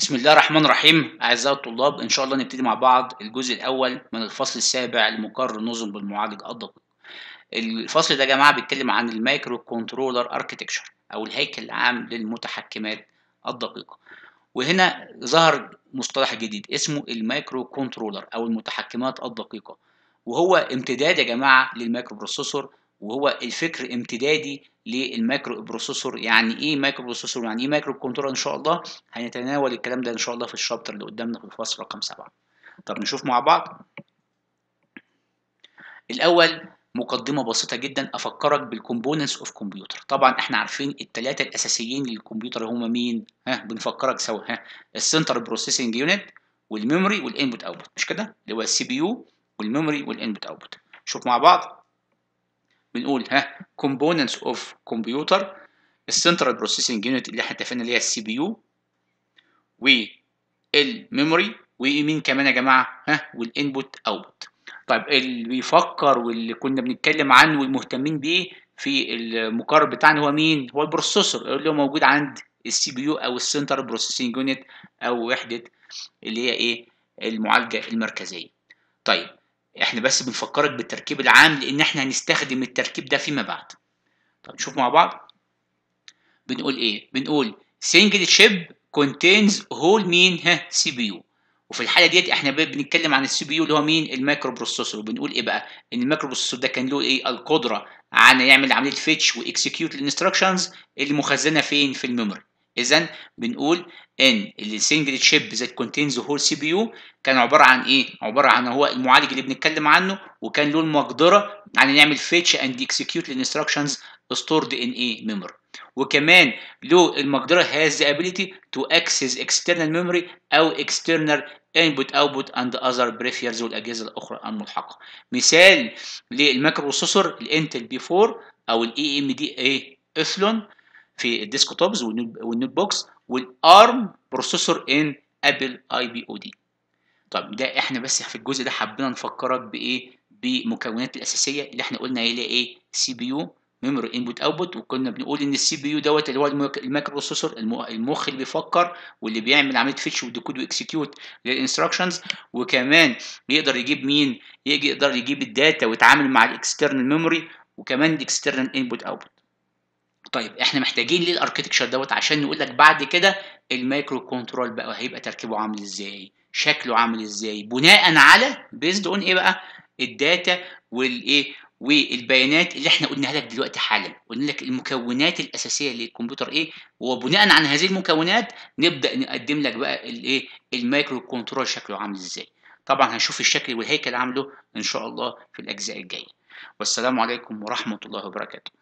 بسم الله الرحمن الرحيم أعزائي الطلاب إن شاء الله نبتدي مع بعض الجزء الأول من الفصل السابع المقرر نظم بالمعالج الدقيق. الفصل ده يا جماعة بيتكلم عن المايكرو كنترولر اركتكتشر أو الهيكل العام للمتحكمات الدقيقة. وهنا ظهر مصطلح جديد اسمه المايكرو كنترولر أو المتحكمات الدقيقة وهو امتداد يا جماعة للمايكرو بروسيسور وهو الفكر امتدادي للمايكرو بروسيسور يعني ايه مايكرو بروسيسور يعني ايه مايكرو كنترول ان شاء الله هنتناول الكلام ده ان شاء الله في الشابتر اللي قدامنا في الفصل رقم 7 طب نشوف مع بعض الاول مقدمة بسيطة جدا أفكرك بالكومبوننتس أوف كمبيوتر طبعا إحنا عارفين التلاتة الأساسيين للكمبيوتر هما مين؟ ها بنفكرك سوا ها السنتر بروسيسنج يونت والميموري والإنبوت أوتبوت مش كده؟ اللي هو السي بي يو والميموري والإنبوت أوتبوت شوف مع بعض بنقول ها components of computer السنترال بروسيسنج يونت اللي احنا اتفقنا اللي هي السي بي يو والميموري ومين كمان يا جماعه ها والانبوت اوت طيب اللي بيفكر واللي كنا بنتكلم عنه والمهتمين بيه في المقرر بتاعنا هو مين هو البروسيسور اللي هو موجود عند السي بي يو او السنترال بروسيسنج يونت او وحده اللي هي ايه المعالجه المركزيه طيب احنا بس بنفكرك بالتركيب العام لان احنا هنستخدم التركيب ده فيما بعد طب نشوف مع بعض بنقول ايه بنقول سنجل شيب كونتينز هول مين ها سي بي يو وفي الحاله ديت احنا بنتكلم عن السي بي يو اللي هو مين المايكرو بروسيسور وبنقول ايه بقى ان المايكرو بروسيسور ده كان له ايه القدره على يعمل عمليه فيتش واكسكيوت الانستراكشنز اللي مخزنه فين في الميموري اذا بنقول ان السنجل تشيب ذات كونتينز هول سي بي يو كان عباره عن ايه عباره عن هو المعالج اللي بنتكلم عنه وكان له المقدره على نعمل فيتش اند اكسكيوت للانستراكشنز ستورد ان ايه ميموري وكمان له المقدره هاز ذا ابيليتي تو اكسس اكسترنال ميموري او اكسترنال انبوت اوتبوت اند اذر بريفيرز والاجهزه الاخرى الملحقه مثال بروسيسور الانتل بي 4 او الاي ام دي ايه اثلون في الديسكتوبز والنوت بوكس والارم بروسيسور ان ابل اي بي او دي طب ده احنا بس في الجزء ده حبينا نفكرك بايه بمكونات الاساسيه اللي احنا قلنا هي ايه سي بي يو ميموري انبوت اوتبوت وكنا بنقول ان السي بي يو دوت اللي هو المايكرو بروسيسور المخ اللي بيفكر واللي بيعمل عمليه فيتش وديكود واكسكيوت للانستراكشنز وكمان يقدر يجيب مين يقدر يجيب الداتا ويتعامل مع الاكسترنال ميموري وكمان الاكسترنال انبوت اوتبوت طيب احنا محتاجين ليه الاركتكشر دوت عشان نقول لك بعد كده المايكرو كنترول بقى هيبقى تركيبه عامل ازاي شكله عامل ازاي بناء على بيزد اون ايه بقى الداتا والايه والبيانات اللي احنا قلناها لك دلوقتي حالا قلنا لك المكونات الاساسيه للكمبيوتر ايه وبناء على هذه المكونات نبدا نقدم لك بقى الايه المايكرو كنترول شكله عامل ازاي طبعا هنشوف الشكل والهيكل عامله ان شاء الله في الاجزاء الجايه والسلام عليكم ورحمه الله وبركاته